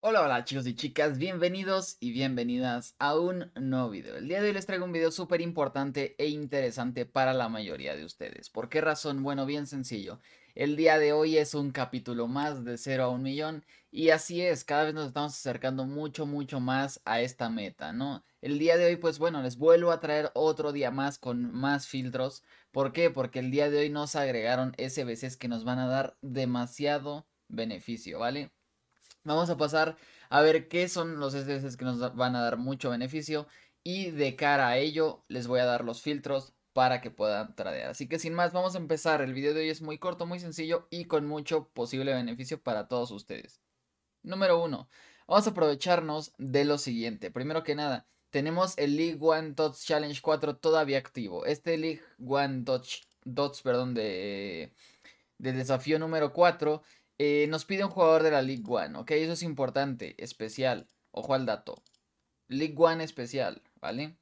Hola, hola chicos y chicas, bienvenidos y bienvenidas a un nuevo video. El día de hoy les traigo un video súper importante e interesante para la mayoría de ustedes. ¿Por qué razón? Bueno, bien sencillo. El día de hoy es un capítulo más de 0 a 1 millón y así es, cada vez nos estamos acercando mucho, mucho más a esta meta, ¿no? El día de hoy, pues bueno, les vuelvo a traer otro día más con más filtros. ¿Por qué? Porque el día de hoy nos agregaron SBCs que nos van a dar demasiado beneficio, ¿vale? Vamos a pasar a ver qué son los SS que nos van a dar mucho beneficio y de cara a ello les voy a dar los filtros para que puedan tradear. Así que sin más, vamos a empezar. El video de hoy es muy corto, muy sencillo y con mucho posible beneficio para todos ustedes. Número uno, Vamos a aprovecharnos de lo siguiente. Primero que nada, tenemos el League One Dots Challenge 4 todavía activo. Este League One Dots, perdón, de, de desafío número 4 eh, nos pide un jugador de la League One, ¿ok? Eso es importante, especial. Ojo al dato. League One especial, ¿vale?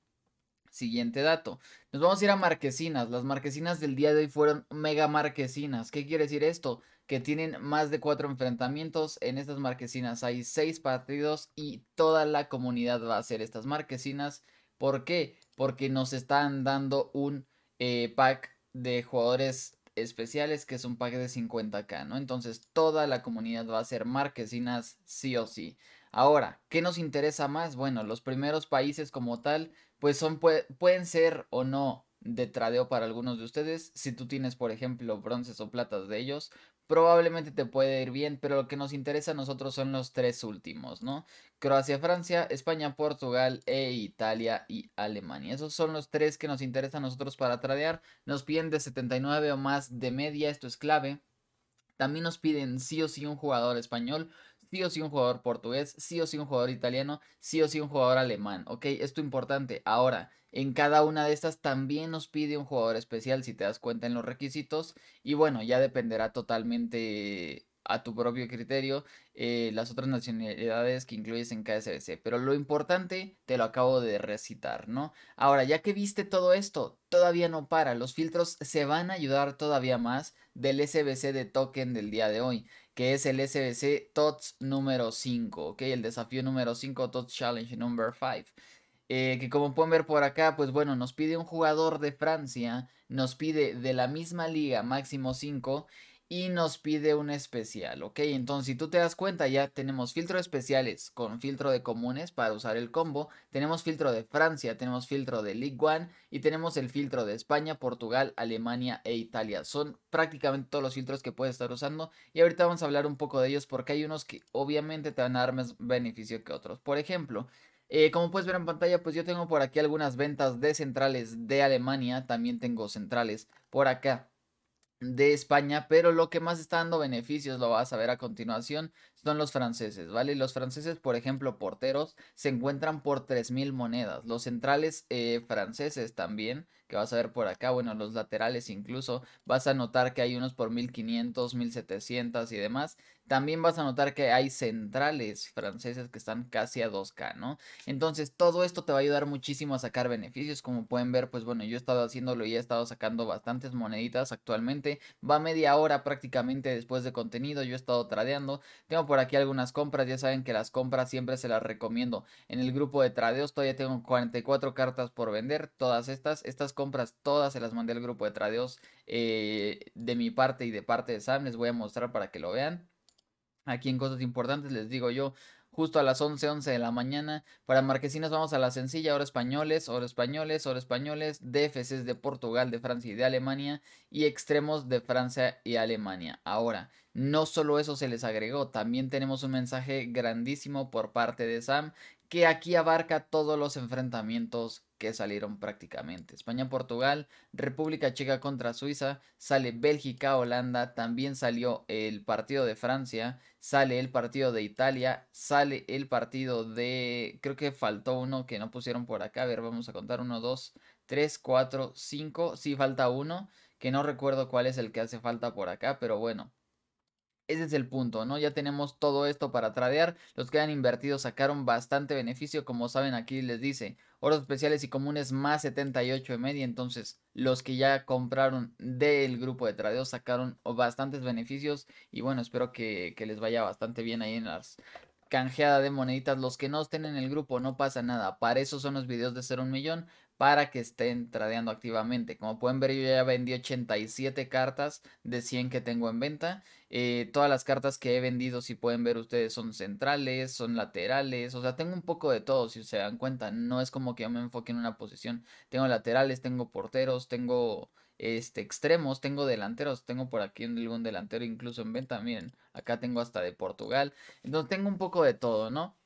Siguiente dato. Nos vamos a ir a marquesinas. Las marquesinas del día de hoy fueron mega marquesinas. ¿Qué quiere decir esto? Que tienen más de cuatro enfrentamientos en estas marquesinas. Hay seis partidos y toda la comunidad va a hacer estas marquesinas. ¿Por qué? Porque nos están dando un eh, pack de jugadores especiales, que es un pack de 50k, ¿no? Entonces toda la comunidad va a ser marquesinas sí o sí. Ahora, ¿qué nos interesa más? Bueno, los primeros países como tal, pues son, pueden ser o no de tradeo para algunos de ustedes. Si tú tienes, por ejemplo, bronces o platas de ellos, probablemente te puede ir bien, pero lo que nos interesa a nosotros son los tres últimos, ¿no? Croacia, Francia, España, Portugal e Italia y Alemania. Esos son los tres que nos interesan a nosotros para tradear. Nos piden de 79 o más de media, esto es clave. También nos piden sí o sí un jugador español sí o sí un jugador portugués, sí o sí un jugador italiano, sí o sí un jugador alemán, ¿ok? Esto es importante. Ahora, en cada una de estas también nos pide un jugador especial, si te das cuenta en los requisitos, y bueno, ya dependerá totalmente a tu propio criterio eh, las otras nacionalidades que incluyes en KSBC. Pero lo importante te lo acabo de recitar, ¿no? Ahora, ya que viste todo esto, todavía no para. Los filtros se van a ayudar todavía más del SBC de token del día de hoy, que es el SBC TOTS número 5, ¿ok? El desafío número 5, TOTS Challenge number 5. Eh, que como pueden ver por acá, pues bueno, nos pide un jugador de Francia, nos pide de la misma liga máximo 5 y nos pide un especial, ¿ok? Entonces, si tú te das cuenta, ya tenemos filtro especiales con filtro de comunes para usar el combo, tenemos filtro de Francia, tenemos filtro de League One y tenemos el filtro de España, Portugal, Alemania e Italia. Son prácticamente todos los filtros que puedes estar usando y ahorita vamos a hablar un poco de ellos porque hay unos que obviamente te van a dar más beneficio que otros. Por ejemplo, eh, como puedes ver en pantalla, pues yo tengo por aquí algunas ventas de centrales de Alemania, también tengo centrales por acá de España, pero lo que más está dando beneficios, lo vas a ver a continuación, son los franceses, ¿vale? Los franceses, por ejemplo, porteros, se encuentran por 3.000 monedas. Los centrales eh, franceses también, que vas a ver por acá, bueno, los laterales incluso, vas a notar que hay unos por 1.500, 1.700 y demás. También vas a notar que hay centrales francesas que están casi a 2K, ¿no? Entonces todo esto te va a ayudar muchísimo a sacar beneficios. Como pueden ver, pues bueno, yo he estado haciéndolo y he estado sacando bastantes moneditas actualmente. Va media hora prácticamente después de contenido, yo he estado tradeando. Tengo por aquí algunas compras, ya saben que las compras siempre se las recomiendo. En el grupo de tradeos todavía tengo 44 cartas por vender, todas estas. Estas compras todas se las mandé al grupo de tradeos eh, de mi parte y de parte de Sam. Les voy a mostrar para que lo vean aquí en Cosas Importantes, les digo yo, justo a las 11, 11 de la mañana. Para Marquesinas vamos a la sencilla, ahora españoles, hora españoles, hora españoles, DFCs de Portugal, de Francia y de Alemania, y extremos de Francia y Alemania. Ahora, no solo eso se les agregó, también tenemos un mensaje grandísimo por parte de Sam que aquí abarca todos los enfrentamientos que salieron prácticamente. España-Portugal, República Checa contra Suiza, sale Bélgica-Holanda, también salió el partido de Francia, sale el partido de Italia, sale el partido de... Creo que faltó uno que no pusieron por acá, a ver, vamos a contar, uno, dos, tres, cuatro, cinco, sí falta uno, que no recuerdo cuál es el que hace falta por acá, pero bueno. Ese es el punto, ¿no? Ya tenemos todo esto para tradear. Los que han invertido sacaron bastante beneficio, como saben aquí les dice. Oros especiales y comunes más 78 y media. Entonces, los que ya compraron del grupo de tradeo sacaron bastantes beneficios. Y bueno, espero que, les vaya bastante bien ahí en las canjeada de moneditas. Los que no estén en el grupo no pasa nada. Para eso son los videos de ser un millón para que estén tradeando activamente. Como pueden ver, yo ya vendí 87 cartas de 100 que tengo en venta. Eh, todas las cartas que he vendido, si pueden ver ustedes, son centrales, son laterales. O sea, tengo un poco de todo, si se dan cuenta. No es como que yo me enfoque en una posición. Tengo laterales, tengo porteros, tengo este, extremos, tengo delanteros, tengo por aquí algún delantero incluso en venta, miren, acá tengo hasta de Portugal, entonces tengo un poco de todo, ¿no?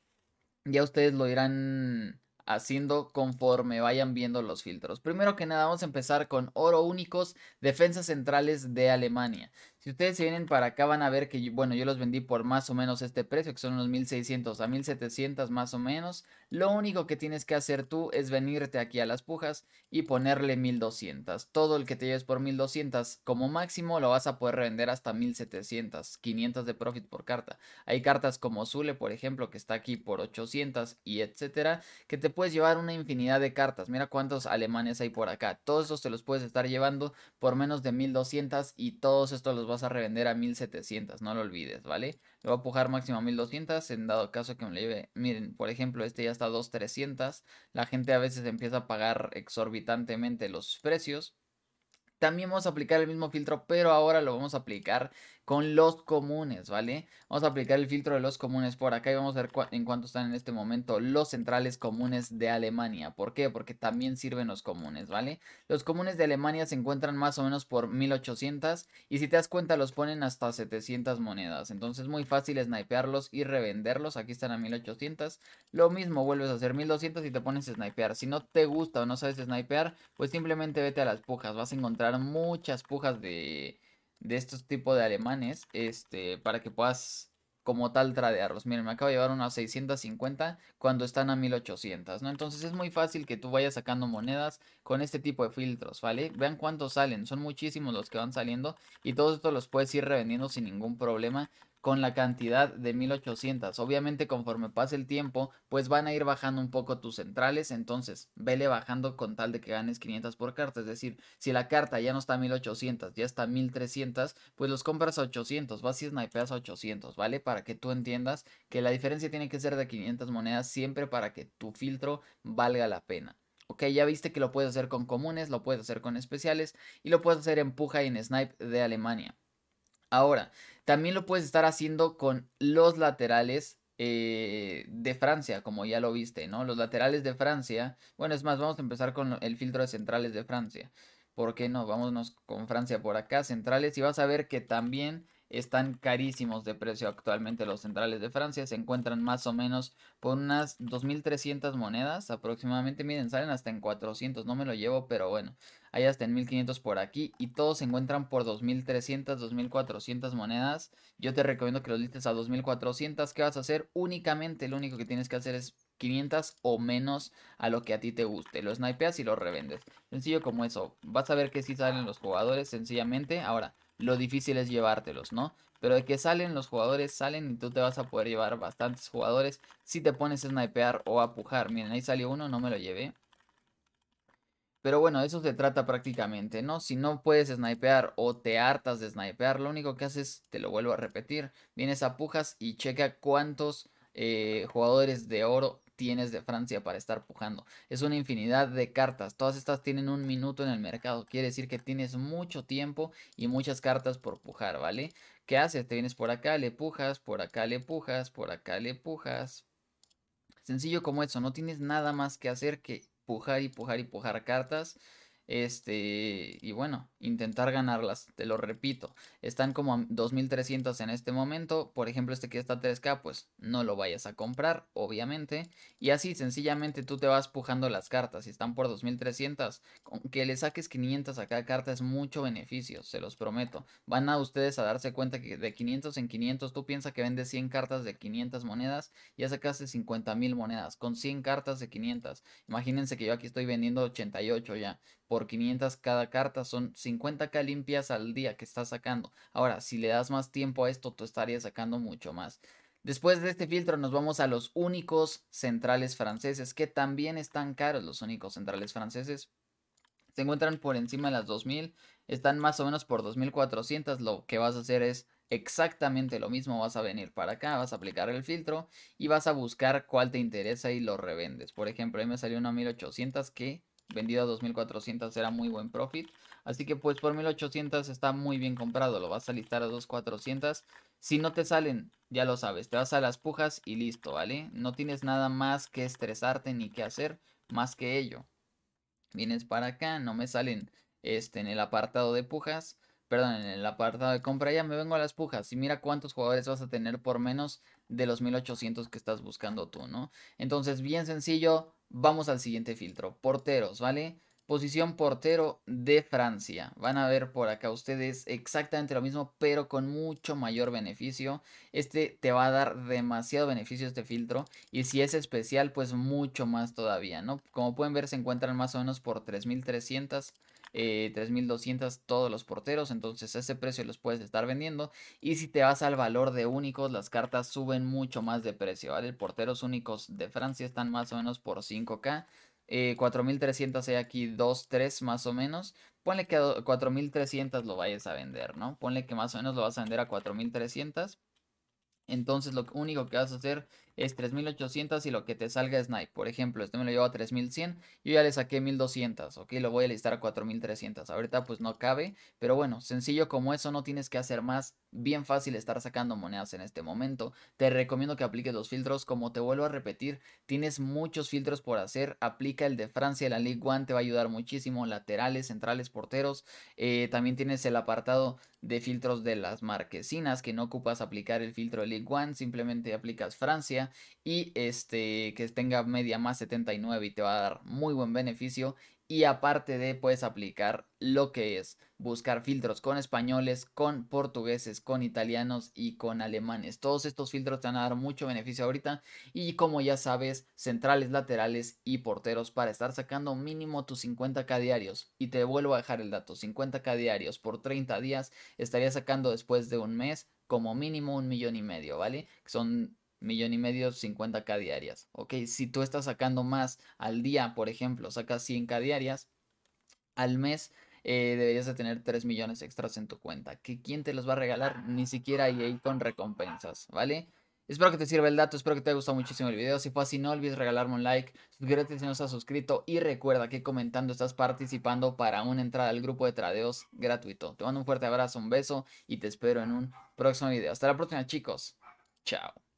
Ya ustedes lo irán haciendo conforme vayan viendo los filtros. Primero que nada, vamos a empezar con oro únicos, defensas centrales de Alemania. Si ustedes se vienen para acá van a ver que, bueno, yo los vendí por más o menos este precio, que son unos 1600 a 1700 más o menos. Lo único que tienes que hacer tú es venirte aquí a las pujas y ponerle 1200. Todo el que te lleves por 1200 como máximo lo vas a poder revender hasta 1700, 500 de profit por carta. Hay cartas como Zule, por ejemplo, que está aquí por 800 y etcétera, que te puedes llevar una infinidad de cartas. Mira cuántos alemanes hay por acá. Todos estos te los puedes estar llevando por menos de 1200 y todos estos los vas a revender a 1700, no lo olvides, ¿vale? Le voy a pujar máximo a 1200 en dado caso que me lleve. Miren, por ejemplo, este ya está a 2300. La gente a veces empieza a pagar exorbitantemente los precios también vamos a aplicar el mismo filtro, pero ahora lo vamos a aplicar con los comunes, ¿vale? Vamos a aplicar el filtro de los comunes por acá y vamos a ver en cuánto están en este momento los centrales comunes de Alemania. ¿Por qué? Porque también sirven los comunes, ¿vale? Los comunes de Alemania se encuentran más o menos por 1800 y si te das cuenta los ponen hasta 700 monedas. Entonces muy fácil snipearlos y revenderlos. Aquí están a 1800. Lo mismo vuelves a hacer 1200 y te pones a snipear. Si no te gusta o no sabes snipear, pues simplemente vete a las pujas. Vas a encontrar muchas pujas de, de estos tipos de alemanes este, para que puedas como tal tradearlos. Miren, me acabo de llevar unas 650 cuando están a 1800, ¿no? Entonces es muy fácil que tú vayas sacando monedas con este tipo de filtros, ¿vale? Vean cuántos salen, son muchísimos los que van saliendo y todos estos los puedes ir revendiendo sin ningún problema con la cantidad de 1800. Obviamente conforme pase el tiempo, pues van a ir bajando un poco tus centrales, entonces vele bajando con tal de que ganes 500 por carta, es decir, si la carta ya no está a 1800, ya está a 1300, pues los compras a 800, vas y snipeas a 800, ¿vale? Para que tú entiendas que la diferencia tiene que ser de 500 monedas siempre para que tu filtro valga la pena. Ok, ya viste que lo puedes hacer con comunes, lo puedes hacer con especiales y lo puedes hacer en puja y en snipe de Alemania. Ahora, también lo puedes estar haciendo con los laterales eh, de Francia, como ya lo viste, ¿no? Los laterales de Francia. Bueno, es más, vamos a empezar con el filtro de centrales de Francia. ¿Por qué no? Vámonos con Francia por acá, centrales, y vas a ver que también están carísimos de precio actualmente los centrales de Francia. Se encuentran más o menos por unas 2.300 monedas aproximadamente. Miren, salen hasta en 400, no me lo llevo, pero bueno. Hay hasta en 1.500 por aquí y todos se encuentran por 2.300, 2.400 monedas. Yo te recomiendo que los listes a 2.400. ¿Qué vas a hacer? Únicamente lo único que tienes que hacer es 500 o menos a lo que a ti te guste. Lo snipeas y lo revendes. Sencillo como eso. Vas a ver que si salen los jugadores sencillamente. Ahora lo difícil es llevártelos, ¿no? Pero de que salen los jugadores, salen y tú te vas a poder llevar bastantes jugadores si te pones a snipear o a pujar. Miren, ahí salió uno, no me lo llevé. Pero bueno, eso se trata prácticamente, ¿no? Si no puedes snipear o te hartas de snipear, lo único que haces, te lo vuelvo a repetir, vienes a pujas y checa cuántos eh, jugadores de oro tienes de Francia para estar pujando. Es una infinidad de cartas. Todas estas tienen un minuto en el mercado. Quiere decir que tienes mucho tiempo y muchas cartas por pujar, ¿vale? ¿Qué haces? Te vienes por acá, le pujas, por acá le pujas, por acá le pujas. Sencillo como eso. No tienes nada más que hacer que pujar y pujar y pujar cartas. Este, y bueno, intentar ganarlas, te lo repito. Están como a 2300 en este momento. Por ejemplo, este que está a 3K, pues no lo vayas a comprar, obviamente. Y así, sencillamente tú te vas pujando las cartas. Si están por 2300, con que le saques 500 a cada carta es mucho beneficio, se los prometo. Van a ustedes a darse cuenta que de 500 en 500, tú piensas que vendes 100 cartas de 500 monedas, ya sacaste 50.000 monedas con 100 cartas de 500. Imagínense que yo aquí estoy vendiendo 88 ya por 500 cada carta son 50k limpias al día que estás sacando. Ahora, si le das más tiempo a esto, tú estarías sacando mucho más. Después de este filtro nos vamos a los únicos centrales franceses, que también están caros los únicos centrales franceses. Se encuentran por encima de las 2000, están más o menos por 2400, lo que vas a hacer es exactamente lo mismo, vas a venir para acá, vas a aplicar el filtro y vas a buscar cuál te interesa y lo revendes. Por ejemplo, ahí me salió una 1800 que vendido a 2.400 era muy buen profit. Así que pues por 1.800 está muy bien comprado, lo vas a listar a 2.400. Si no te salen, ya lo sabes, te vas a las pujas y listo, ¿vale? No tienes nada más que estresarte ni que hacer más que ello. Vienes para acá, no me salen este, en el apartado de pujas perdón, en el apartado de compra, ya me vengo a las pujas y mira cuántos jugadores vas a tener por menos de los 1800 que estás buscando tú, ¿no? Entonces, bien sencillo, vamos al siguiente filtro, porteros, ¿vale? Posición portero de Francia. Van a ver por acá ustedes exactamente lo mismo, pero con mucho mayor beneficio. Este te va a dar demasiado beneficio este filtro. Y si es especial, pues mucho más todavía, ¿no? Como pueden ver, se encuentran más o menos por 3300 3.200 eh, todos los porteros, entonces ese precio los puedes estar vendiendo. Y si te vas al valor de únicos, las cartas suben mucho más de precio, ¿vale? Porteros únicos de Francia están más o menos por 5K. 4.300 eh, hay aquí 2, 3 más o menos. Ponle que a 4.300 lo vayas a vender, ¿no? Ponle que más o menos lo vas a vender a 4.300. Entonces lo único que vas a hacer es 3800 y lo que te salga es Nike. Por ejemplo, este me lo llevo a 3100, yo ya le saqué 1200, ok, lo voy a listar a 4300. Ahorita pues no cabe, pero bueno, sencillo como eso, no tienes que hacer más, bien fácil estar sacando monedas en este momento. Te recomiendo que apliques los filtros, como te vuelvo a repetir, tienes muchos filtros por hacer, aplica el de Francia, la League One te va a ayudar muchísimo, laterales, centrales, porteros, eh, también tienes el apartado de filtros de las marquesinas que no ocupas aplicar el filtro de League One simplemente aplicas Francia, y este que tenga media más 79 y te va a dar muy buen beneficio y aparte de puedes aplicar lo que es buscar filtros con españoles, con portugueses, con italianos y con alemanes. Todos estos filtros te van a dar mucho beneficio ahorita y como ya sabes, centrales, laterales y porteros para estar sacando mínimo tus 50k diarios. Y te vuelvo a dejar el dato, 50k diarios por 30 días estaría sacando después de un mes como mínimo un millón y medio, ¿vale? Son millón y medio, 50k diarias. Ok, si tú estás sacando más al día, por ejemplo, sacas 100k diarias, al mes eh, deberías de tener 3 millones extras en tu cuenta. Que quién te los va a regalar, ni siquiera EA con recompensas, ¿vale? Espero que te sirva el dato, espero que te haya gustado muchísimo el video. Si fue así, no olvides regalarme un like, suscríbete si no estás suscrito y recuerda que comentando estás participando para una entrada al grupo de tradeos gratuito. Te mando un fuerte abrazo, un beso y te espero en un próximo video. Hasta la próxima chicos. Chao.